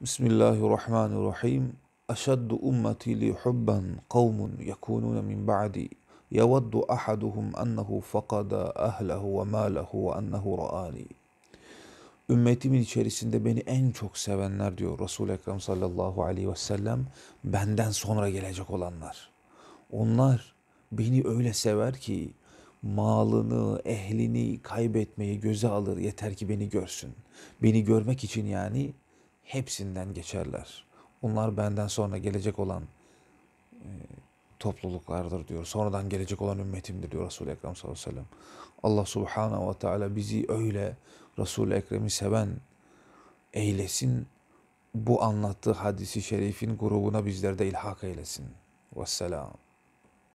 Bismillahirrahmanirrahim. Eşeddu ummeti li hubban kavmun yekununa min ba'di. Yawaddu ahaduhum ennehu fakada ahlehu ve malehu ve ennehu ra'ani. Ümmetimin içerisinde beni en çok sevenler diyor resul Ekrem sallallahu aleyhi ve sellem benden sonra gelecek olanlar. Onlar beni öyle sever ki malını, ehlini kaybetmeyi göze alır yeter ki beni görsün. Beni görmek için yani hepsinden geçerler. Onlar benden sonra gelecek olan e, topluluklardır diyor. Sonradan gelecek olan ümmetimdir diyor Resul-i Ekrem sallallahu aleyhi ve sellem. Allah subhanahu ve teala bizi öyle Resul-i Ekrem'i seven eylesin. Bu anlattığı hadisi şerifin grubuna bizlerde ilhak eylesin. Vesselam.